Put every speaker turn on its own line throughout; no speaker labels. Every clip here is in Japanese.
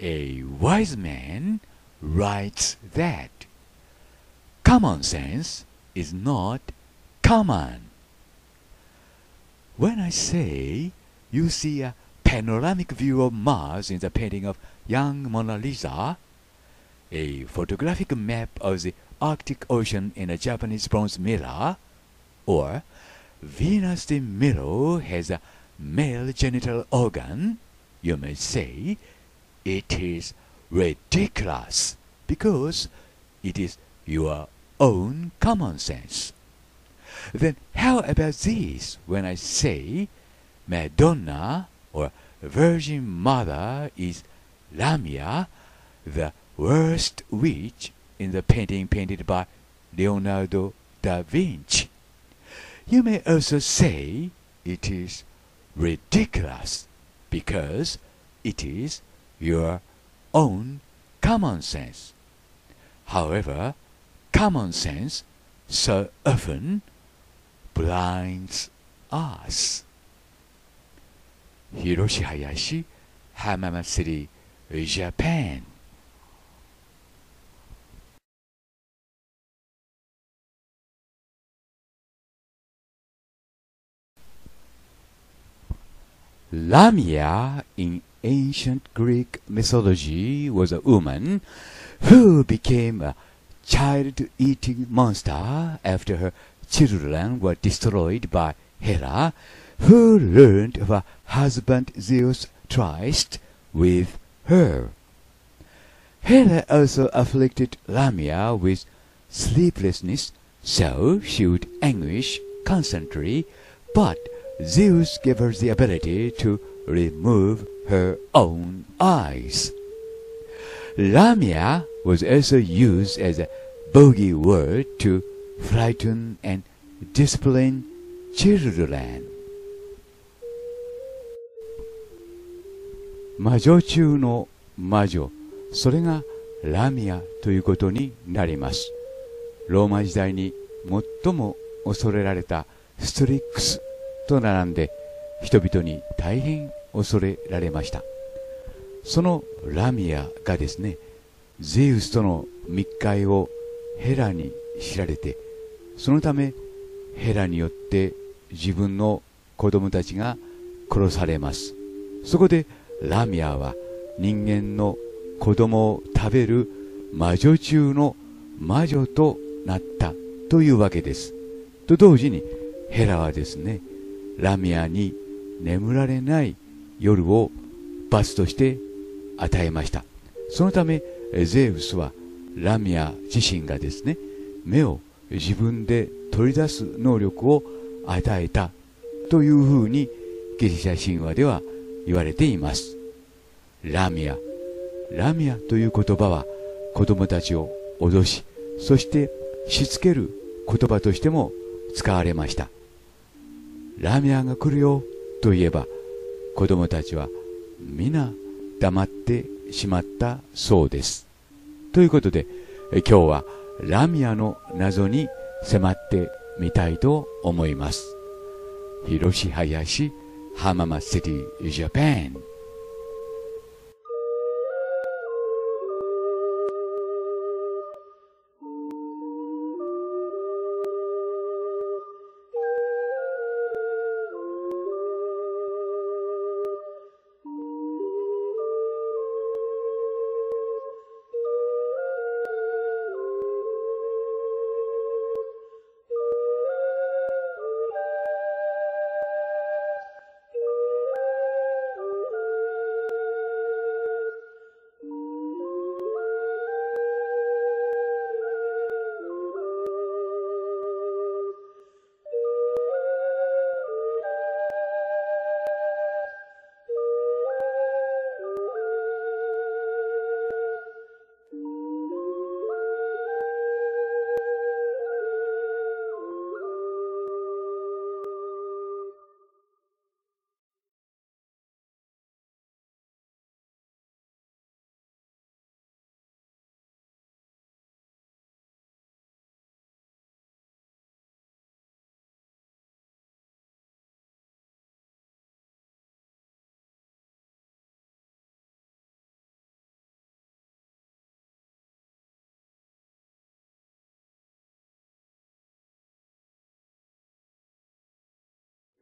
A wise man writes that common sense is not common. When I say you see a panoramic view of Mars in the painting of young Mona Lisa, a photographic map of the Arctic Ocean in a Japanese bronze mirror, or Venus the mirror has a male genital organ, you may say it is ridiculous because it is your own common sense. Then how about this when I say Madonna or Virgin Mother is Lamia, the worst witch in the painting painted by Leonardo da Vinci? You may also say it is ridiculous because it is your own common sense. However, common sense so often blinds us. Hiroshi Hayashi, Hamamatsu, Japan. Lamia in ancient Greek mythology was a woman who became a child-eating monster after her children were destroyed by Hera, who learned of her husband Zeus tryst with her. Hera also afflicted Lamia with sleeplessness, so she would anguish constantly, but Zeus gave her the ability to remove her own eyes. Lamia was also used as a bogey word to frighten and discipline children. 魔女中の魔女、それがラミアということになります。ローマ時代に最も恐れられたストリックスと並んで人々に大変恐れられましたそのラミアがですねゼウスとの密会をヘラに知られてそのためヘラによって自分の子供たちが殺されますそこでラミアは人間の子供を食べる魔女中の魔女となったというわけですと同時にヘラはですねラミアに眠られない夜を罰として与えましたそのためゼウスはラミア自身がですね目を自分で取り出す能力を与えたというふうにギリシャ神話では言われていますラミアラミアという言葉は子供たちを脅しそしてしつける言葉としても使われましたラミアが来るよといえば子供たちは皆黙ってしまったそうです。ということで、今日はラミアの謎に迫ってみたいと思います。広し林浜松 City Japan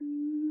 Thank you.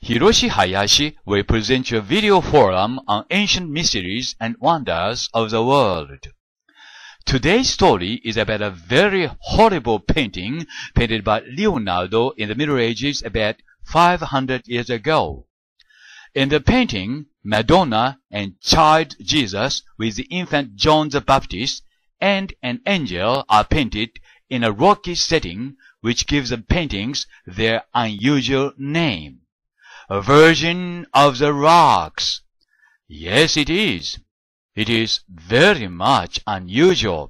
Hiroshi Hayashi will present a video forum on ancient mysteries and wonders of the world. Today's story is about a very horrible painting painted by Leonardo in the Middle Ages about 500 years ago. In the painting, Madonna and Child Jesus with the infant John the Baptist and an angel are painted in a rocky setting which gives the paintings their unusual name. version of the rocks. Yes, it is. It is very much unusual.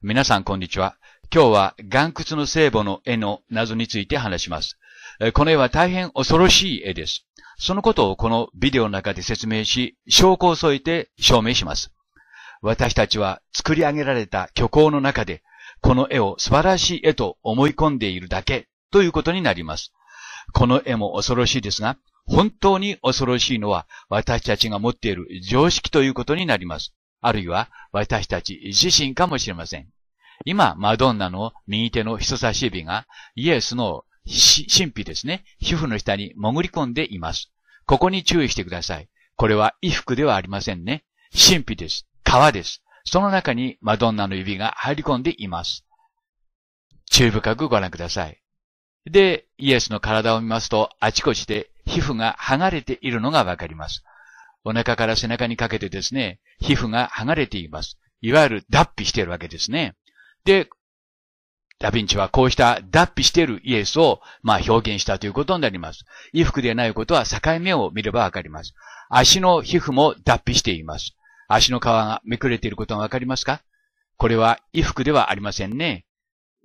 皆さん、こんにちは。今日は岩窟の聖母の絵の謎について話します。この絵は大変恐ろしい絵です。そのことをこのビデオの中で説明し、証拠を添えて証明します。私たちは作り上げられた虚構の中で、この絵を素晴らしい絵と思い込んでいるだけということになります。この絵も恐ろしいですが、本当に恐ろしいのは私たちが持っている常識ということになります。あるいは私たち自身かもしれません。今、マドンナの右手の人差し指がイエスの神秘ですね、皮膚の下に潜り込んでいます。ここに注意してください。これは衣服ではありませんね。神秘です。皮です。その中にマドンナの指が入り込んでいます。注意深くご覧ください。で、イエスの体を見ますと、あちこちで皮膚が剥がれているのがわかります。お腹から背中にかけてですね、皮膚が剥がれています。いわゆる脱皮しているわけですね。で、ダヴィンチはこうした脱皮しているイエスを、まあ、表現したということになります。衣服でないことは境目を見ればわかります。足の皮膚も脱皮しています。足の皮がめくれていることがわかりますかこれは衣服ではありませんね。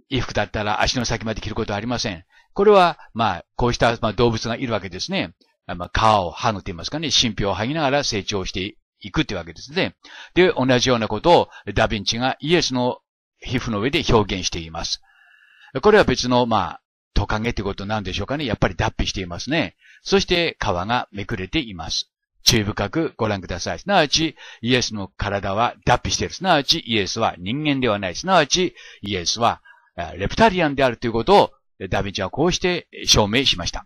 衣服だったら足の先まで着ることはありません。これは、まあ、こうした、まあ、動物がいるわけですね。まあ、皮を剥ぐと言いますかね、神秘を剥ぎながら成長していくってわけですね。で、同じようなことをダヴィンチがイエスの皮膚の上で表現しています。これは別の、まあ、トカゲってことなんでしょうかね。やっぱり脱皮していますね。そして皮がめくれています。注意深くご覧ください。すなわち、イエスの体は脱皮している。すなわち、イエスは人間ではない。すなわち、イエスはレプタリアンであるということをダヴィンチはこうして証明しました。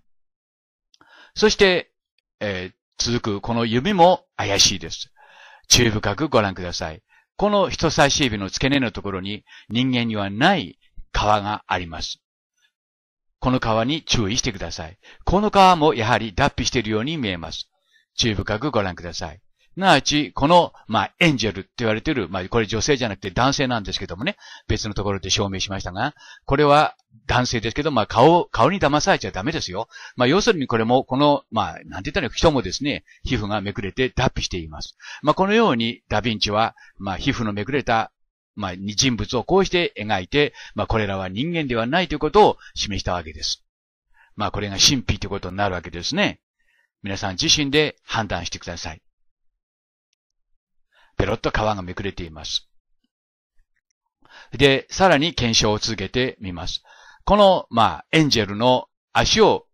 そして、えー、続くこの指も怪しいです。注意深くご覧ください。この人差し指の付け根のところに人間にはない皮があります。この皮に注意してください。この皮もやはり脱皮しているように見えます。注意深くご覧ください。なわち、この、まあ、エンジェルって言われてる、まあ、これ女性じゃなくて男性なんですけどもね、別のところで証明しましたが、これは男性ですけど、まあ、顔、顔に騙されちゃダメですよ。まあ、要するにこれも、この、まあ、なんて言ったら人もですね、皮膚がめくれて脱皮しています。まあ、このように、ダヴィンチは、まあ、皮膚のめくれたまあ、人物をこうして描いて、まあ、これらは人間ではないということを示したわけです。まあ、これが神秘ということになるわけですね。皆さん自身で判断してください。ペロッと皮がめくれています。で、さらに検証を続けてみます。この、まあ、エンジェルの足を、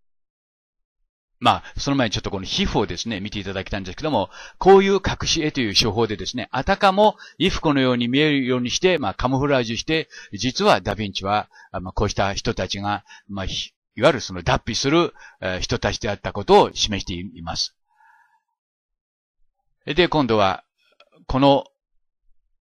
まあ、その前にちょっとこの皮膚をですね、見ていただきたいんですけども、こういう隠し絵という手法でですね、あたかも衣服のように見えるようにして、まあ、カモフラージュして、実はダヴィンチは、まあ、こうした人たちが、まあ、いわゆるその脱皮する人たちであったことを示しています。で、今度は、この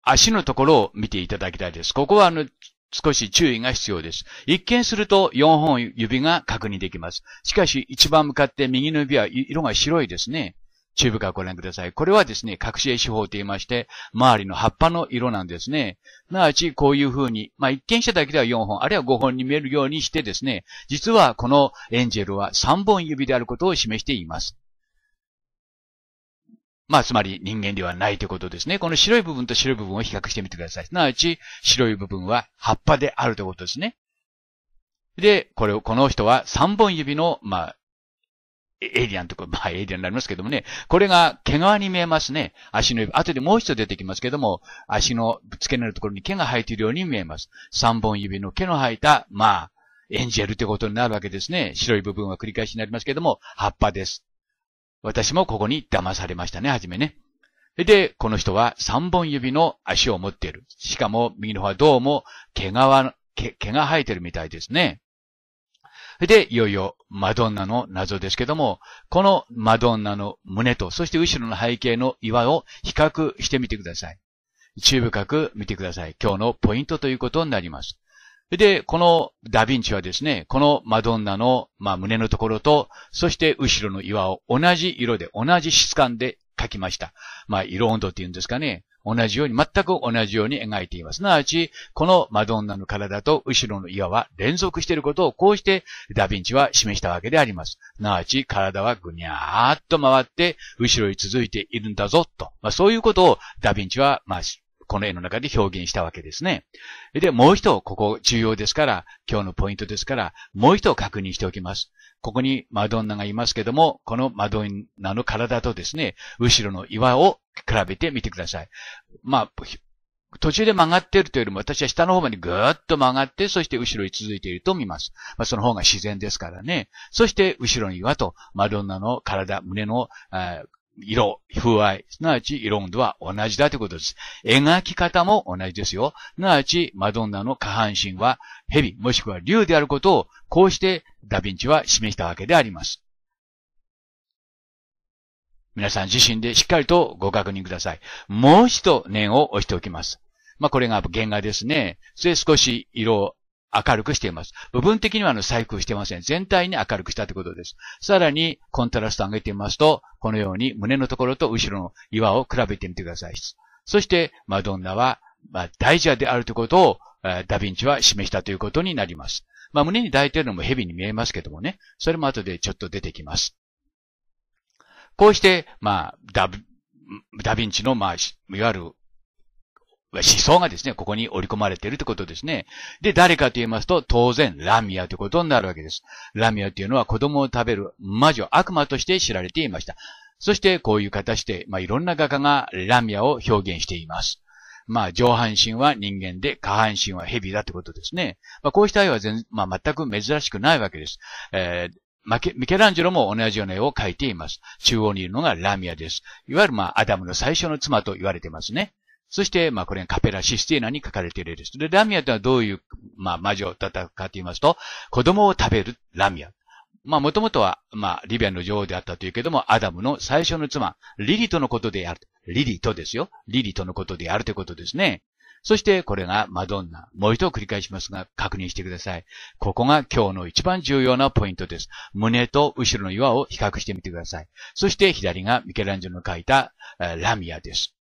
足のところを見ていただきたいです。ここはあの、少し注意が必要です。一見すると4本指が確認できます。しかし一番向かって右の指は色が白いですね。チューブからご覧ください。これはですね、隠し絵手法と言いまして、周りの葉っぱの色なんですね。すなわち、こういう風に、まあ、一見しただけでは4本、あるいは5本に見えるようにしてですね、実はこのエンジェルは3本指であることを示しています。まあ、つまり人間ではないということですね。この白い部分と白い部分を比較してみてください。すなわち、白い部分は葉っぱであるということですね。で、これを、この人は3本指の、まあ、エイリアンとか、まあ、エイリアンになりますけどもね。これが毛皮に見えますね。足の指。後でもう一度出てきますけども、足の付け根のところに毛が生えているように見えます。3本指の毛の生えた、まあ、エンジェルってことになるわけですね。白い部分は繰り返しになりますけども、葉っぱです。私もここに騙されましたね、はじめね。で、この人は三本指の足を持っている。しかも、右の方はどうも毛が、毛毛が生えてるみたいですね。で、いよいよ、マドンナの謎ですけども、このマドンナの胸と、そして後ろの背景の岩を比較してみてください。注意深く見てください。今日のポイントということになります。で、このダヴィンチはですね、このマドンナの、まあ、胸のところと、そして後ろの岩を同じ色で、同じ質感で描きました。まあ、色温度っていうんですかね。同じように、全く同じように描いています。すなわち、このマドンナの体と後ろの岩は連続していることをこうしてダヴィンチは示したわけであります。すなわち、体はぐにゃーっと回って後ろに続いているんだぞ、と。まあ、そういうことをダヴィンチは、まあ、この絵の中で表現したわけですね。で、もう一度、ここ重要ですから、今日のポイントですから、もう一度確認しておきます。ここにマドンナがいますけども、このマドンナの体とですね、後ろの岩を比べてみてください。まあ、途中で曲がっているというよりも、私は下の方までぐーっと曲がって、そして後ろに続いていると見ます。まあ、その方が自然ですからね。そして、後ろの岩と、マドンナの体、胸の、色、風合い、すなわち色温度は同じだということです。描き方も同じですよ。すなわち、マドンナの下半身は蛇、もしくは竜であることを、こうしてダヴィンチは示したわけであります。皆さん自身でしっかりとご確認ください。もう一度念を押しておきます。まあ、これが原画ですね。それで少し色を明るくしています。部分的にはあの、細工してません。全体に明るくしたということです。さらに、コントラストを上げてみますと、このように胸のところと後ろの岩を比べてみてください。そして、マドンナは、まあ、大蛇であるということを、ダヴィンチは示したということになります。まあ、胸に抱いているのも蛇に見えますけどもね。それも後でちょっと出てきます。こうして、まあ、ダ、ダヴィンチの、まあ、いわゆる思想がですね、ここに織り込まれているということですね。で、誰かと言いますと、当然、ラミアということになるわけです。ラミアというのは子供を食べる魔女、悪魔として知られていました。そして、こういう形で、まあ、いろんな画家がラミアを表現しています。まあ、上半身は人間で、下半身は蛇だということですね。まあ、こうした絵は全、まあ、全く珍しくないわけです。えーマケミケランジェロも同じような絵を描いています。中央にいるのがラミアです。いわゆるまあ、アダムの最初の妻と言われてますね。そして、まあ、これがカペラ・システィーナに書かれているです。で、ラミアとはどういう、まあ、魔女だったかと言いますと、子供を食べるラミア。まあ、もともとは、まあ、リビアの女王であったというけども、アダムの最初の妻、リリトのことである。リリトですよ。リリトのことであるということですね。そして、これがマドンナ。もう一度繰り返しますが、確認してください。ここが今日の一番重要なポイントです。胸と後ろの岩を比較してみてください。そして、左がミケランジェロの書いた、ラミアです。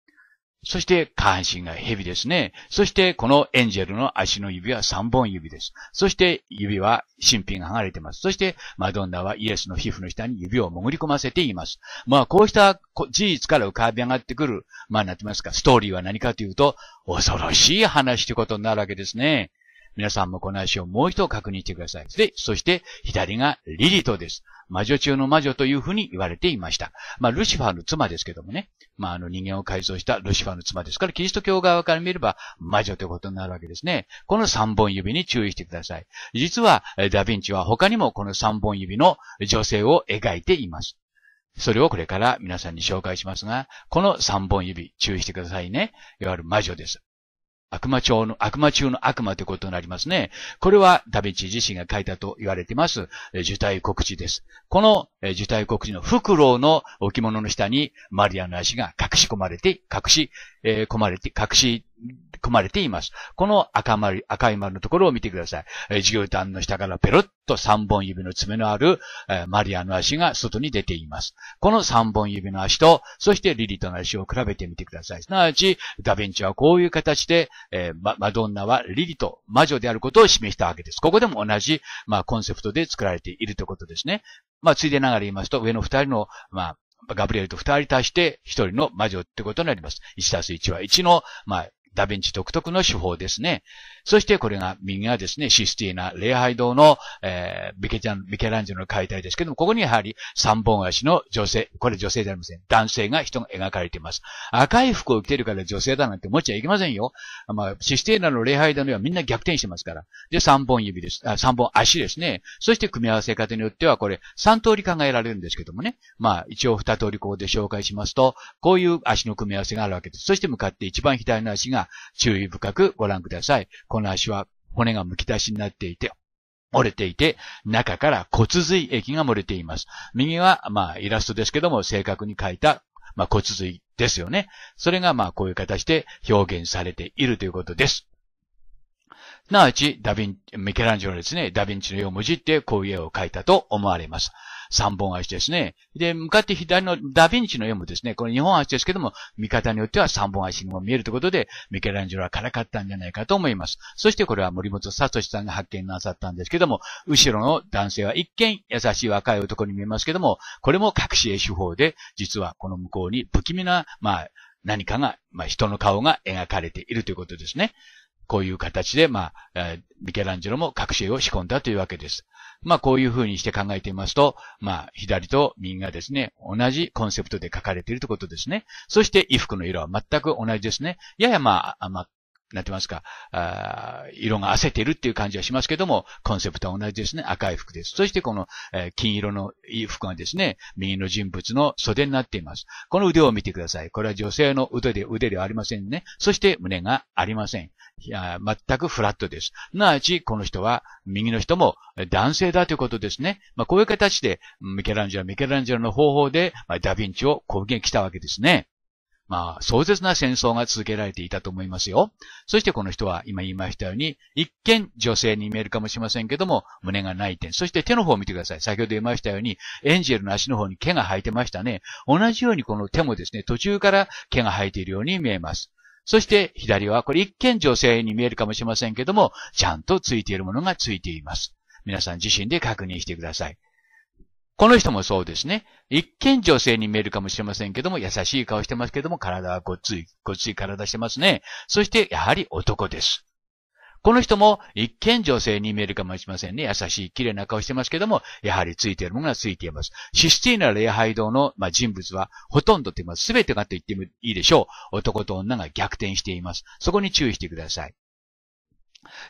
そして下半身が蛇ですね。そしてこのエンジェルの足の指は三本指です。そして指は新品が剥がれています。そしてマドンナはイエスの皮膚の下に指を潜り込ませています。まあこうした事実から浮かび上がってくる、まあなってますか、ストーリーは何かというと、恐ろしい話ということになるわけですね。皆さんもこの足をもう一度確認してください。で、そして左がリリトです。魔女中の魔女というふうに言われていました。まあ、ルシファーの妻ですけどもね。まあ、あの人間を改造したルシファーの妻ですから、キリスト教側から見れば魔女ということになるわけですね。この3本指に注意してください。実は、ダヴィンチは他にもこの3本指の女性を描いています。それをこれから皆さんに紹介しますが、この3本指、注意してくださいね。いわゆる魔女です。悪魔町の、悪魔中の悪魔ということになりますね。これはダヴィンチ自身が書いたと言われています、受胎告知です。この受胎告知のフクロウの置物の下にマリアの足が隠し込まれて、隠し、え込まれて、隠し込まれています。この赤丸、赤い丸のところを見てください。えー、授業団の下からペロッと3本指の爪のある、えー、マリアの足が外に出ています。この3本指の足と、そしてリリトの足を比べてみてください。すなわち、ダヴィンチはこういう形で、えー、ママドンナはリリト、魔女であることを示したわけです。ここでも同じ、まあ、コンセプトで作られているということですね。まあ、ついでながら言いますと、上の二人の、まあ、ガブリエルと二人足して一人の魔女ってことになります。1たす1は1の、まあ、ダヴィンチ独特の手法ですね。そしてこれが、右がですね、システィーナ礼拝堂の、えー、ビケちゃん、ビケランジェロの解体ですけども、ここにやはり三本足の女性、これ女性じゃありません。男性が人が描かれています。赤い服を着てるから女性だなんて思っちゃいけませんよ。まあ、システィーナの礼拝堂にはみんな逆転してますから。で、三本指です。あ三本足ですね。そして組み合わせ方によってはこれ、三通り考えられるんですけどもね。まあ、一応二通りこうで紹介しますと、こういう足の組み合わせがあるわけです。そして向かって一番左の足がが注意深くご覧ください。この足は骨が剥き出しになっていて、折れていて、中から骨髄液が漏れています。右は、まあ、イラストですけども、正確に書いた、まあ、骨髄ですよね。それが、まあ、こういう形で表現されているということです。すなわち、ダヴィン、ミケランジェロですね、ダヴィンチの絵をもじってこういう絵を描いたと思われます。三本足ですね。で、向かって左のダヴィンチの絵もですね、これ二本足ですけども、見方によっては三本足にも見えるということで、ミケランジェロはからかったんじゃないかと思います。そしてこれは森本聡さんが発見なさったんですけども、後ろの男性は一見優しい若い男に見えますけども、これも隠し絵手法で、実はこの向こうに不気味な、まあ、何かが、まあ、人の顔が描かれているということですね。こういう形で、まあ、ミケランジェロも隠し絵を仕込んだというわけです。まあこういう風にして考えてみますと、まあ左と右がですね、同じコンセプトで書かれているということですね。そして衣服の色は全く同じですね。ややまあ、まあなってますか、あ色が焦っているっていう感じはしますけども、コンセプトは同じですね。赤い服です。そしてこの、えー、金色の服がですね、右の人物の袖になっています。この腕を見てください。これは女性の腕で、腕ではありませんね。そして胸がありません。全くフラットです。すなわち、この人は、右の人も男性だということですね。まあ、こういう形で、ミケランジェロ、ミケランジェロの方法で、まあ、ダヴィンチを攻撃したわけですね。まあ、壮絶な戦争が続けられていたと思いますよ。そしてこの人は、今言いましたように、一見女性に見えるかもしれませんけども、胸がない点。そして手の方を見てください。先ほど言いましたように、エンジェルの足の方に毛が生えてましたね。同じようにこの手もですね、途中から毛が生えているように見えます。そして左は、これ一見女性に見えるかもしれませんけども、ちゃんとついているものがついています。皆さん自身で確認してください。この人もそうですね。一見女性に見えるかもしれませんけども、優しい顔してますけども、体はごっつい、ごっつい体してますね。そして、やはり男です。この人も一見女性に見えるかもしれませんね。優しい、綺麗な顔してますけども、やはりついているものがついています。システィーナ礼拝堂の、まあ、人物はほとんどと言います。すべてがと言ってもいいでしょう。男と女が逆転しています。そこに注意してください。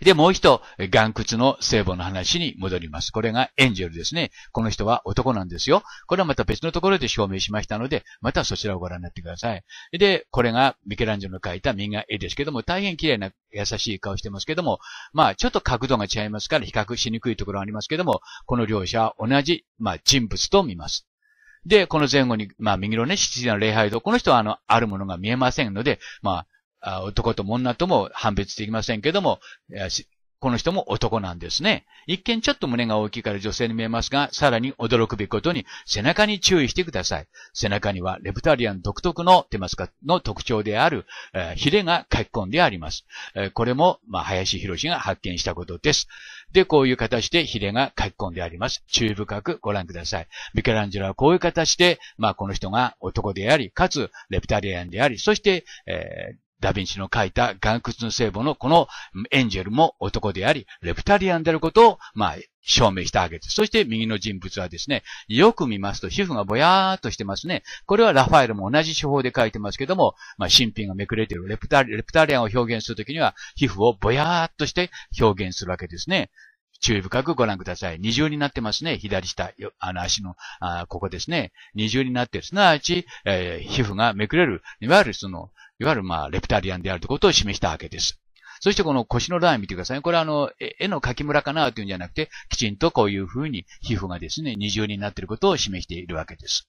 で、もう一、岩窟の聖母の話に戻ります。これがエンジェルですね。この人は男なんですよ。これはまた別のところで証明しましたので、またそちらをご覧になってください。で、これがミケランジェロの描いた右が絵ですけども、大変綺麗な優しい顔してますけども、まあ、ちょっと角度が違いますから比較しにくいところはありますけども、この両者は同じ、まあ、人物と見ます。で、この前後に、まあ、右のね、七時の礼拝堂、この人はあの、あるものが見えませんので、まあ、男とも女とも判別できませんけども、この人も男なんですね。一見ちょっと胸が大きいから女性に見えますが、さらに驚くべきことに背中に注意してください。背中にはレプタリアン独特の、てますか、の特徴である、えー、ヒレが書き込んであります。えー、これも、まあ、林博士が発見したことです。で、こういう形でヒレが書き込んであります。注意深くご覧ください。ミケランジェロはこういう形で、まあ、この人が男であり、かつレプタリアンであり、そして、えーダヴィンチの書いた岩窟の聖母のこのエンジェルも男であり、レプタリアンであることを、まあ、証明したわけです。そして右の人物はですね、よく見ますと皮膚がぼやーっとしてますね。これはラファエルも同じ手法で書いてますけども、まあ、新品がめくれているレプタリレプタリアンを表現するときには、皮膚をぼやーっとして表現するわけですね。注意深くご覧ください。二重になってますね。左下、あの足の、あここですね。二重になってる。すなわち、えー、皮膚がめくれる。いわゆるその、いわゆるまあ、レプタリアンであるということを示したわけです。そしてこの腰のライン見てください。これはあの、絵の描き村かなというんじゃなくて、きちんとこういうふうに皮膚がですね、二重になっていることを示しているわけです。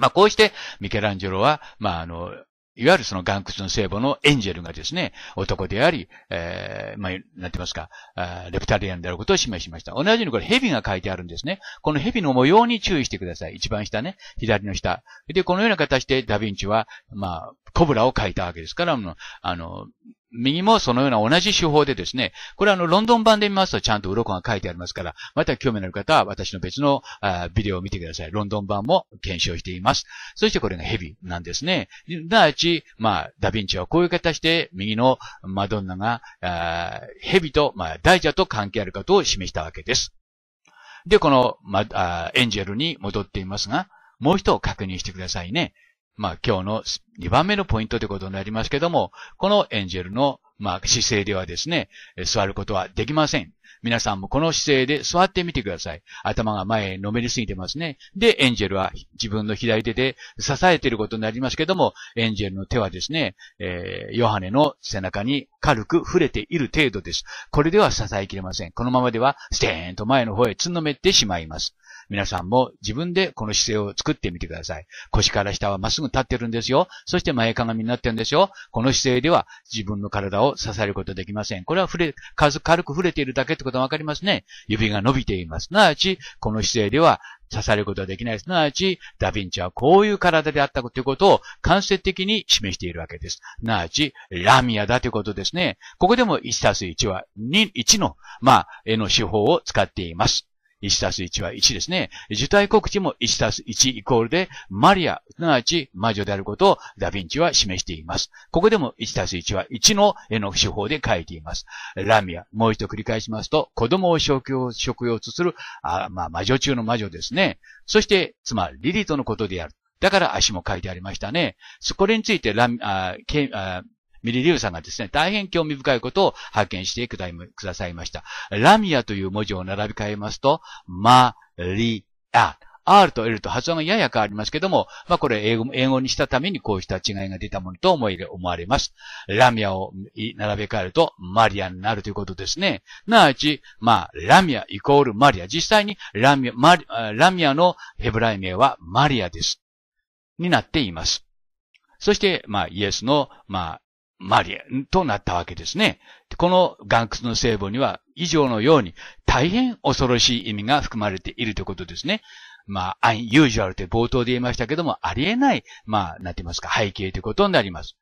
まあ、こうして、ミケランジェロは、まあ、あの、いわゆるその岩窟の聖母のエンジェルがですね、男であり、えー、まあ、なんて言いますか、レプタリアンであることを示しました。同じようにこれ蛇が書いてあるんですね。この蛇の模様に注意してください。一番下ね、左の下。で、このような形でダヴィンチは、まあ、コブラを書いたわけですから、あの、右もそのような同じ手法でですね、これはあの、ロンドン版で見ますとちゃんと鱗が書いてありますから、また興味のある方は私の別のビデオを見てください。ロンドン版も検証しています。そしてこれがヘビなんですね。すなわち、まあ、ダヴィンチはこういう形で右のマドンナが、ヘビと、まあ、大蛇と関係あることを示したわけです。で、この、まあ、エンジェルに戻っていますが、もう一度確認してくださいね。まあ、今日の2番目のポイントということになりますけども、このエンジェルの、まあ、姿勢ではですね、座ることはできません。皆さんもこの姿勢で座ってみてください。頭が前へのめりすぎてますね。で、エンジェルは自分の左手で支えていることになりますけども、エンジェルの手はですね、えー、ヨハネの背中に軽く触れている程度です。これでは支えきれません。このままでは、ステーンと前の方へつんのめってしまいます。皆さんも自分でこの姿勢を作ってみてください。腰から下はまっすぐ立ってるんですよ。そして前かがみになってるんですよ。この姿勢では自分の体を支えることできません。これは触れ、軽く触れているだけってことはわかりますね。指が伸びています。すなわち、この姿勢では刺さることはできない。すなわち、ダヴィンチはこういう体であったということを間接的に示しているわけです。すなわち、ラミアだということですね。ここでも1たす1は2、1の、まあ、絵の手法を使っています。1たす1は1ですね。受胎告知も1たす1イコールで、マリア、すなわち魔女であることをダヴィンチは示しています。ここでも1たす1は1の絵の手法で書いています。ラミア、もう一度繰り返しますと、子供を食用とする、あまあ、魔女中の魔女ですね。そして、妻、リリトのことである。だから足も書いてありましたね。そこれについてラミ、あケ、あミリリュウさんがですね、大変興味深いことを発見してくださいました。ラミアという文字を並び替えますと、マリア。R と L と発音がやや変わりますけども、まあこれ英語英語にしたためにこうした違いが出たものと思い思われます。ラミアを並べ替えるとマリアになるということですね。なあち、まあラミアイコールマリア。実際にラミア、マリラミアのヘブライ名はマリアです。になっています。そして、まあイエスの、まあマリアとなったわけですね。この岩窟の聖母には以上のように大変恐ろしい意味が含まれているということですね。まあ、unusual って冒頭で言いましたけども、ありえない、まあ、なって言いますか、背景ということになります。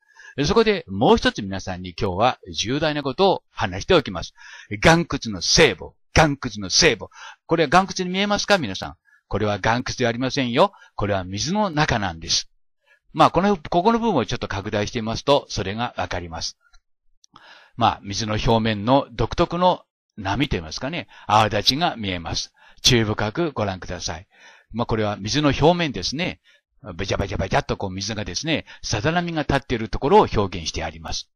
そこでもう一つ皆さんに今日は重大なことを話しておきます。岩窟の聖母、岩窟の聖母。これは岩窟に見えますか皆さん。これは岩窟ではありませんよ。これは水の中なんです。まあ、この、ここの部分をちょっと拡大してみますと、それがわかります。まあ、水の表面の独特の波と言いますかね、泡立ちが見えます。注意深くご覧ください。まあ、これは水の表面ですね。べちゃべちゃべちゃっとこう水がですね、さざ波が立っているところを表現してあります。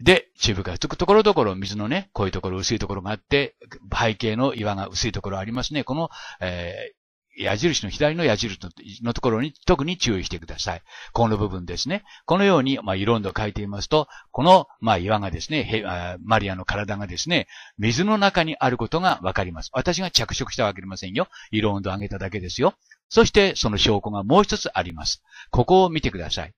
で、中ューブつくところどころ、水のね、こういうところ、薄いところがあって、背景の岩が薄いところありますね。この、え矢印の左の矢印のところに特に注意してください。この部分ですね。このように、まあ、色んと書いていますと、この、まあ、岩がですね、マリアの体がですね、水の中にあることがわかります。私が着色したわけありませんよ。色温度を上げただけですよ。そして、その証拠がもう一つあります。ここを見てください。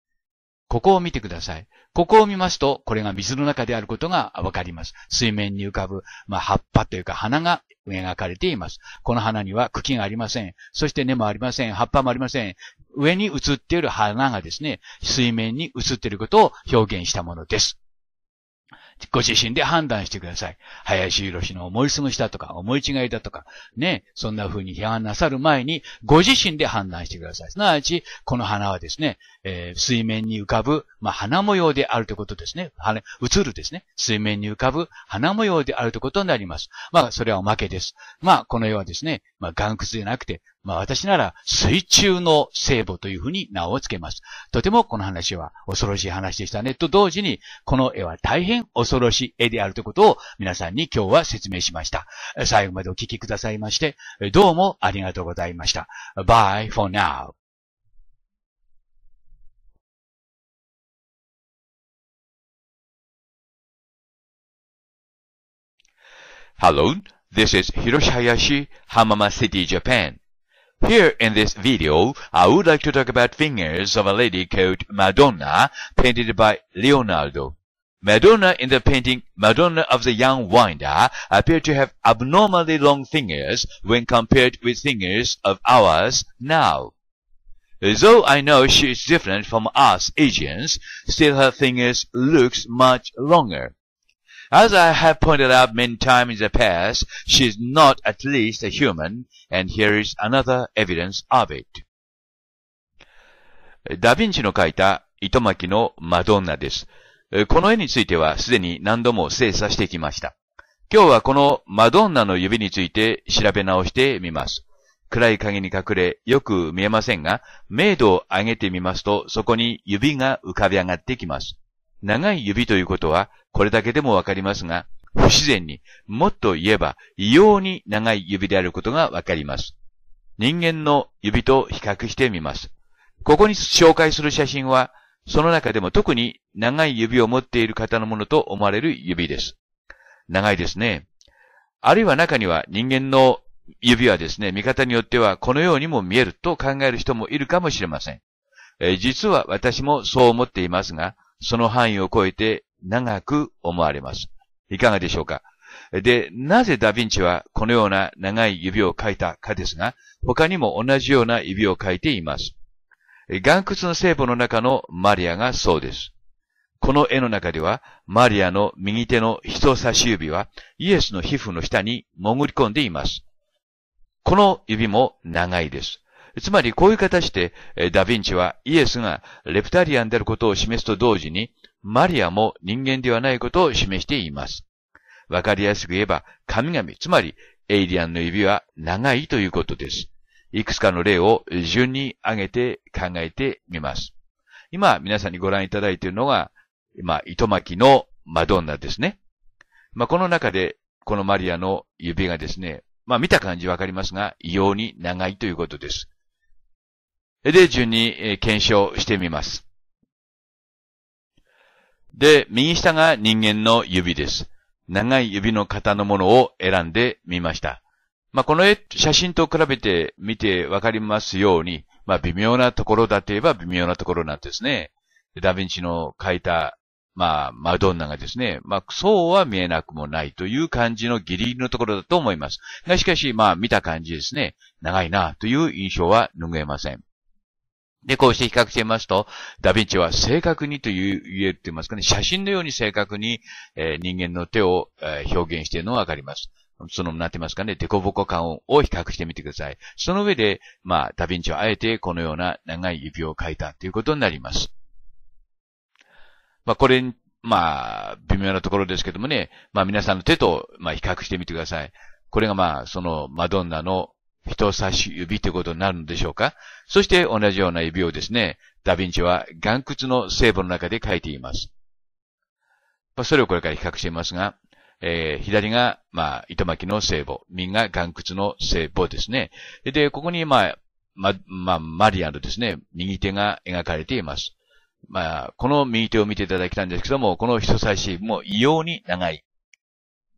ここを見てください。ここを見ますと、これが水の中であることがわかります。水面に浮かぶ、まあ、葉っぱというか花が描かれています。この花には茎がありません。そして根もありません。葉っぱもありません。上に映っている花がですね、水面に映っていることを表現したものです。ご自身で判断してください。林宏の思い過ごしだとか、思い違いだとか、ね、そんな風に批判なさる前に、ご自身で判断してください。すなわち、この花はですね、えー、水面に浮かぶ、まあ、花模様であるということですね。花、映るですね。水面に浮かぶ花模様であるということになります。まあ、それはおまけです。まあ、このようはですね、まあ、岩窟じゃなくて、まあ、私なら水中の聖母というふうに名を付けます。とてもこの話は恐ろしい話でしたね。と同時に、この絵は大変恐ろしい絵であるということを皆さんに今日は説明しました。最後までお聞きくださいまして、どうもありがとうございました。Bye for now. h e l l o This is Hiroshihayashi, Hamama City, Japan. Here in this video, I would like to talk about fingers of a lady called Madonna, painted by Leonardo. Madonna in the painting Madonna of the Young Winder appeared to have abnormally long fingers when compared with fingers of ours now. Though I know she is different from us Asians, still her fingers looks much longer. As I have pointed out many times in the past, she is not at least a human, and here is another evidence of it. ダヴィンチの描いた糸巻きのマドンナです。この絵についてはすでに何度も精査してきました。今日はこのマドンナの指について調べ直してみます。暗い影に隠れよく見えませんが、明度を上げてみますとそこに指が浮かび上がってきます。長い指ということは、これだけでもわかりますが、不自然に、もっと言えば、異様に長い指であることがわかります。人間の指と比較してみます。ここに紹介する写真は、その中でも特に長い指を持っている方のものと思われる指です。長いですね。あるいは中には人間の指はですね、見方によってはこのようにも見えると考える人もいるかもしれません。え実は私もそう思っていますが、その範囲を超えて長く思われます。いかがでしょうかで、なぜダヴィンチはこのような長い指を描いたかですが、他にも同じような指を描いています。岩窟の聖母の中のマリアがそうです。この絵の中では、マリアの右手の人差し指はイエスの皮膚の下に潜り込んでいます。この指も長いです。つまりこういう形で、ダヴィンチはイエスがレプタリアンであることを示すと同時に、マリアも人間ではないことを示しています。わかりやすく言えば、神々、つまりエイリアンの指は長いということです。いくつかの例を順に挙げて考えてみます。今、皆さんにご覧いただいているのが、今、糸巻きのマドンナですね。まあ、この中で、このマリアの指がですね、まあ、見た感じわかりますが、異様に長いということです。で、順に検証してみます。で、右下が人間の指です。長い指の型のものを選んでみました。まあ、この絵、写真と比べてみてわかりますように、まあ、微妙なところだといえば微妙なところなんですね。ダヴィンチの描いた、まあ、マドンナがですね、まあ、そうは見えなくもないという感じのギリギリのところだと思います。が、しかし、まあ、見た感じですね、長いなという印象は拭えません。で、こうして比較してみますと、ダヴィンチは正確にという、言えるて言いますかね、写真のように正確に、えー、人間の手を、えー、表現しているのがわかります。その、なんて言いますかね、デコボコ感を比較してみてください。その上で、まあ、ダヴィンチはあえてこのような長い指を書いたということになります。まあ、これ、まあ、微妙なところですけどもね、まあ、皆さんの手と、まあ、比較してみてください。これがまあ、その、マドンナの、人差し指ということになるのでしょうかそして同じような指をですね、ダヴィンチは岩屈の聖母の中で書いています。まあ、それをこれから比較していますが、えー、左が、まあ、糸巻きの聖母、右が岩屈の聖母ですね。で、ここに、まあ、ま、まあ、マリアのですね、右手が描かれています。まあ、この右手を見ていただきたいんですけども、この人差し指も異様に長い。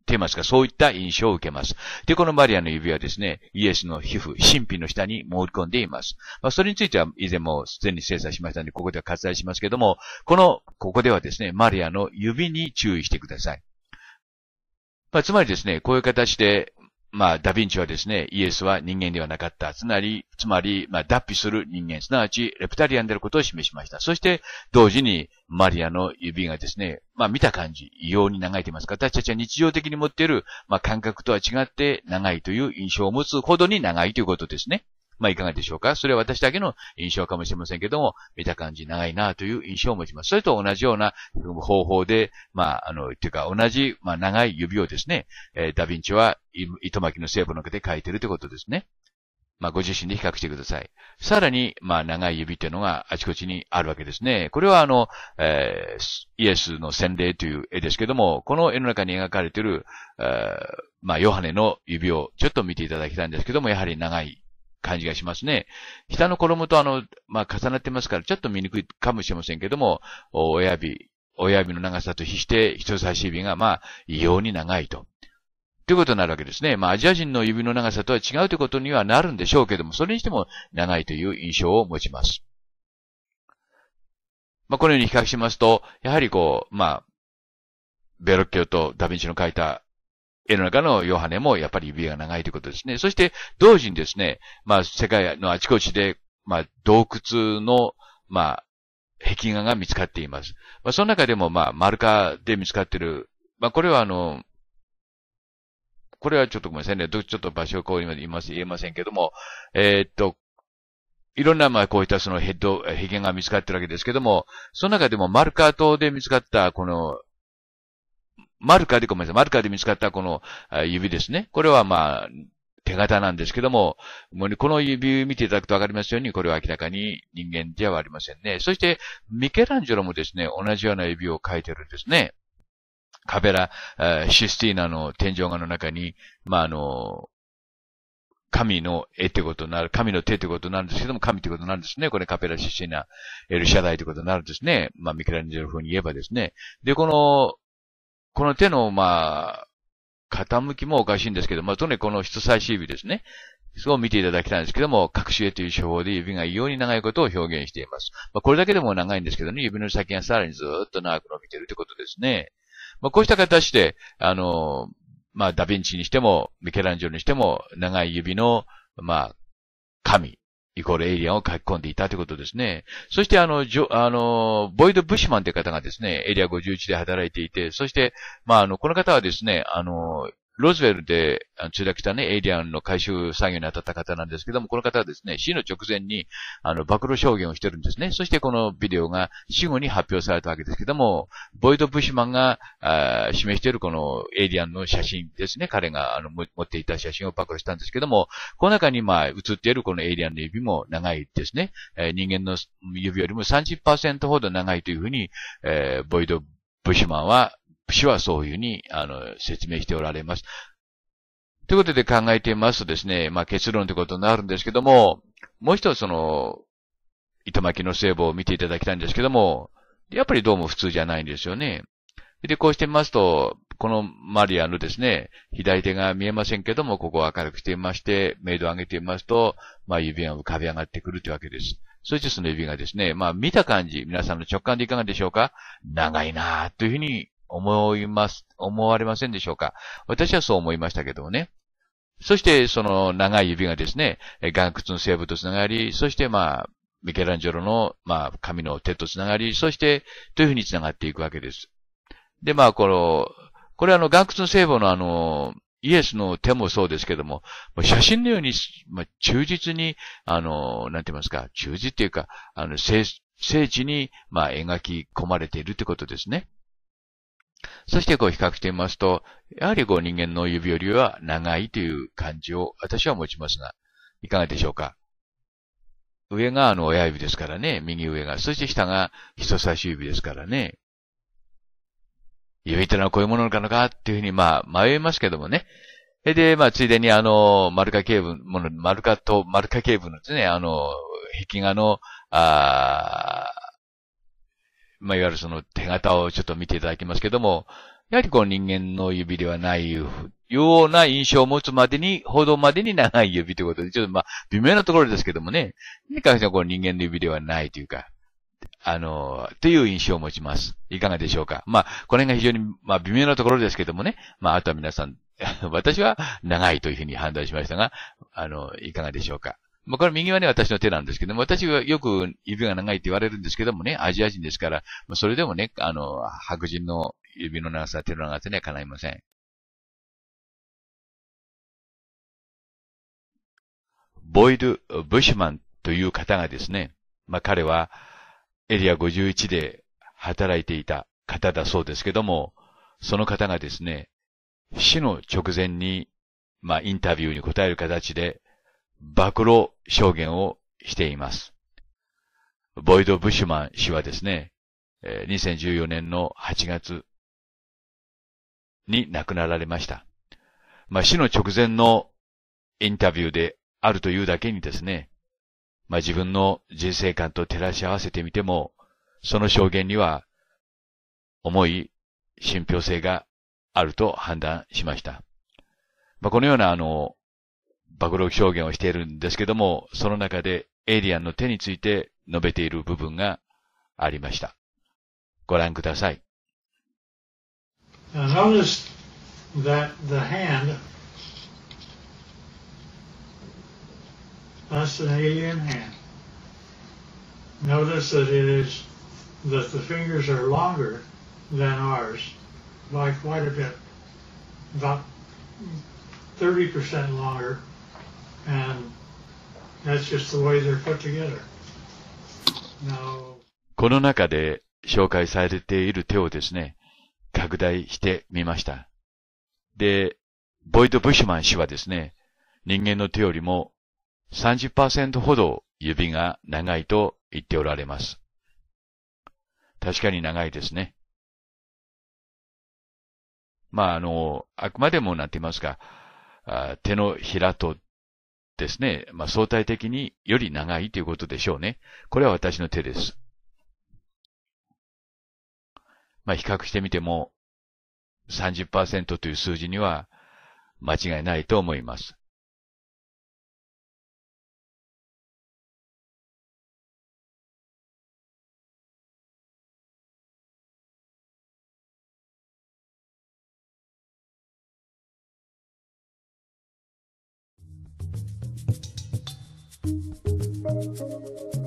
て言いますか、そういった印象を受けます。で、このマリアの指はですね、イエスの皮膚、神秘の下に潜り込んでいます。まあ、それについては以前も既に精査しましたので、ここでは割愛しますけども、この、ここではですね、マリアの指に注意してください。まあ、つまりですね、こういう形で、まあ、ダヴィンチはですね、イエスは人間ではなかった。つまり、つまり、まあ、脱皮する人間、すなわち、レプタリアンであることを示しました。そして、同時に、マリアの指がですね、まあ、見た感じ、異様に長いと言います私たちは日常的に持っている、まあ、感覚とは違って長いという印象を持つほどに長いということですね。まあ、いかがでしょうかそれは私だけの印象かもしれませんけども、見た感じ長いなという印象を持ちます。それと同じような方法で、まあ、あの、というか同じ、まあ、長い指をですね、えー、ダヴィンチは糸巻きの成分の中で書いてるということですね。まあ、ご自身で比較してください。さらに、まあ、長い指というのがあちこちにあるわけですね。これはあの、えー、イエスの洗礼という絵ですけども、この絵の中に描かれている、えー、まあ、ヨハネの指をちょっと見ていただきたいんですけども、やはり長い感じがしますね。下の衣とあの、まあ、重なってますから、ちょっと見にくいかもしれませんけども、親指、親指の長さと比して人差し指が、ま異様に長いと。ということになるわけですね。まあ、アジア人の指の長さとは違うということにはなるんでしょうけども、それにしても長いという印象を持ちます。まあ、このように比較しますと、やはりこう、まあ、ベロッキョとダヴィンチの書いた絵の中のヨハネもやっぱり指が長いということですね。そして同時にですね、まあ世界のあちこちで、まあ洞窟の、まあ壁画が見つかっています。まあその中でもまあ丸カで見つかっている、まあこれはあの、これはちょっとごめんなさいね。ちょっと場所をこう言います、言えませんけども、えー、っと、いろんな、まあ、こういったそのヘッド、壁画が見つかってるわけですけども、その中でもマルカー島で見つかった、このマルカで、ごめんなさい、マルカで見つかったこの指ですね。これはまあ、手形なんですけども、もうこの指を見ていただくとわかりますように、これは明らかに人間ではありませんね。そして、ミケランジェロもですね、同じような指を描いてるんですね。カベラ、システィーナの天井画の中に、まあ、あの、神の絵ってことになる、神の手ってことになるんですけども、神ってことになるんですね。これカペラシシーナ、エルシャダイってことになるんですね。まあ、ミケランジェロ風に言えばですね。で、この、この手の、まあ、傾きもおかしいんですけど、まあ、とにかくこの人差し指ですね。そう見ていただきたいんですけども、隠し絵という手法で指が異様に長いことを表現しています。まあ、これだけでも長いんですけどね、指の先がさらにずっと長く伸びてるってことですね。まあ、こうした形で、あの、まあ、ダヴィンチにしても、ミケランジョにしても、長い指の、まあ、神イコールエイリアンを書き込んでいたということですね。そして、あの、ジョ、あの、ボイド・ブッシュマンという方がですね、エリア51で働いていて、そして、まあ、あの、この方はですね、あの、ロズウェルで連れてきたね、エイリアンの回収作業に当たった方なんですけども、この方はですね、死の直前に、あの、暴露証言をしてるんですね。そしてこのビデオが死後に発表されたわけですけども、ボイド・ブシュマンが、あ示しているこのエイリアンの写真ですね。彼が、あの、持っていた写真を暴露したんですけども、この中に、まあ、写っているこのエイリアンの指も長いですね。えー、人間の指よりも30%ほど長いというふうに、えー、ボイド・ブシュマンは主はそういうふうに、あの、説明しておられます。ということで考えていますとですね、まあ結論ということになるんですけども、もう一つその、糸巻きの聖母を見ていただきたいんですけども、やっぱりどうも普通じゃないんですよね。で、こうしてみますと、このマリアのですね、左手が見えませんけども、ここを明るくしていまして、メイドを上げてみますと、まあ指が浮かび上がってくるというわけです。そしてその指がですね、まあ見た感じ、皆さんの直感でいかがでしょうか長いなというふうに思います、思われませんでしょうか私はそう思いましたけどもね。そして、その長い指がですね、岩窟の聖母とつながり、そしてまあ、ミケランジョロの、まあ、神の手とつながり、そして、というふうにつながっていくわけです。で、まあ、この、これはあの、岩窟の聖母のあの、イエスの手もそうですけども、写真のように、まあ、忠実に、あの、なんて言いますか、忠実っていうか、あの、聖、聖地に、まあ、描き込まれているってことですね。そしてこう比較してみますと、やはりこう人間の指よりは長いという感じを私は持ちますが、いかがでしょうか上があの親指ですからね、右上が。そして下が人差し指ですからね。指ってのはこういうものなのかっていうふうに、まあ、迷いますけどもね。で、まあ、ついでにあの、丸化形文、もの、丸化と、丸化形文のですね、あの、壁画の、あまあ、いわゆるその手形をちょっと見ていただきますけども、やはりこう人間の指ではないような印象を持つまでに、報道までに長い指ということで、ちょっとまあ、微妙なところですけどもね、に関してはこう人間の指ではないというか、あの、という印象を持ちます。いかがでしょうか。まあ、この辺が非常に、まあ、微妙なところですけどもね。まあ、あとは皆さん、私は長いというふうに判断しましたが、あの、いかがでしょうか。まあ、これ右はね、私の手なんですけども、私はよく指が長いって言われるんですけどもね、アジア人ですから、まあ、それでもね、あの、白人の指の長さ、手の長さには叶いません。ボイド・ブッシュマンという方がですね、まあ、彼はエリア51で働いていた方だそうですけども、その方がですね、死の直前に、まあ、インタビューに答える形で、暴露証言をしています。ボイド・ブッシュマン氏はですね、2014年の8月に亡くなられました。まあ、死の直前のインタビューであるというだけにですね、まあ、自分の人生観と照らし合わせてみても、その証言には重い信憑性があると判断しました。まあ、このようなあの、暴露表現をしているんですけども、その中でエイリアンの手について述べている部分がありました。ご覧ください。この中で紹介されている手をですね、拡大してみました。で、ボイド・ブッシュマン氏はですね、人間の手よりも30%ほど指が長いと言っておられます。確かに長いですね。まあ、あの、あくまでもなって言いますか、手のひらとですね、まあ、相対的により長いということでしょうね。これは私の手です。まあ、比較してみても30%という数字には間違いないと思います。Thank you.